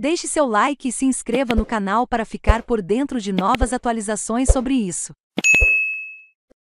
Deixe seu like e se inscreva no canal para ficar por dentro de novas atualizações sobre isso.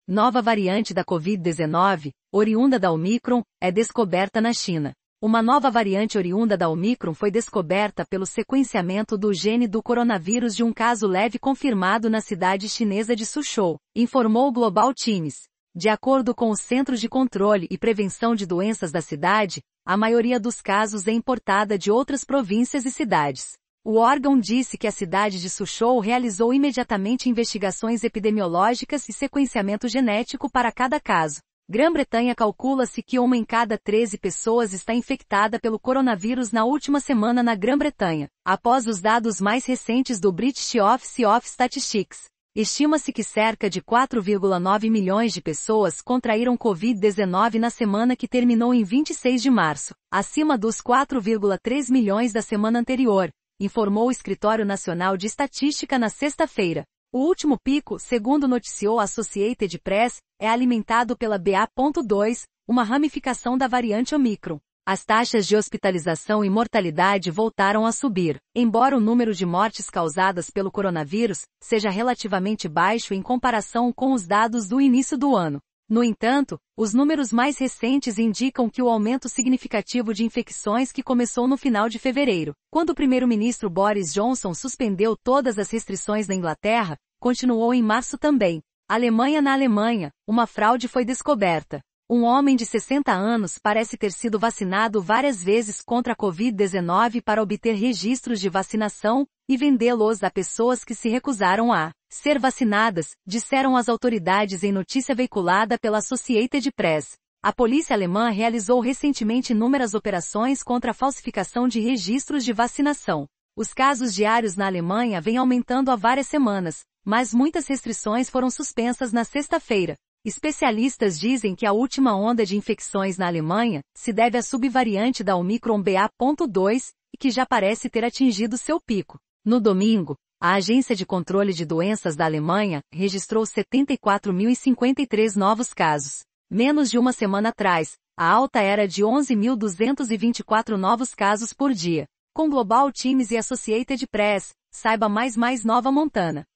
Nova variante da Covid-19, oriunda da Omicron, é descoberta na China. Uma nova variante oriunda da Omicron foi descoberta pelo sequenciamento do gene do coronavírus de um caso leve confirmado na cidade chinesa de Suzhou, informou o Global Times. De acordo com o Centro de Controle e Prevenção de Doenças da cidade, a maioria dos casos é importada de outras províncias e cidades. O órgão disse que a cidade de Suzhou realizou imediatamente investigações epidemiológicas e sequenciamento genético para cada caso. Grã-Bretanha calcula-se que uma em cada 13 pessoas está infectada pelo coronavírus na última semana na Grã-Bretanha, após os dados mais recentes do British Office of Statistics. Estima-se que cerca de 4,9 milhões de pessoas contraíram Covid-19 na semana que terminou em 26 de março, acima dos 4,3 milhões da semana anterior, informou o Escritório Nacional de Estatística na sexta-feira. O último pico, segundo noticiou a Associated Press, é alimentado pela BA.2, uma ramificação da variante Omicron. As taxas de hospitalização e mortalidade voltaram a subir, embora o número de mortes causadas pelo coronavírus seja relativamente baixo em comparação com os dados do início do ano. No entanto, os números mais recentes indicam que o aumento significativo de infecções que começou no final de fevereiro, quando o primeiro-ministro Boris Johnson suspendeu todas as restrições na Inglaterra, continuou em março também. Alemanha na Alemanha, uma fraude foi descoberta. Um homem de 60 anos parece ter sido vacinado várias vezes contra a Covid-19 para obter registros de vacinação e vendê-los a pessoas que se recusaram a ser vacinadas, disseram as autoridades em notícia veiculada pela Associated Press. A polícia alemã realizou recentemente inúmeras operações contra a falsificação de registros de vacinação. Os casos diários na Alemanha vêm aumentando há várias semanas, mas muitas restrições foram suspensas na sexta-feira, Especialistas dizem que a última onda de infecções na Alemanha se deve à subvariante da Omicron BA.2 e que já parece ter atingido seu pico. No domingo, a Agência de Controle de Doenças da Alemanha registrou 74.053 novos casos. Menos de uma semana atrás, a alta era de 11.224 novos casos por dia. Com Global Times e Associated Press, saiba mais mais Nova Montana.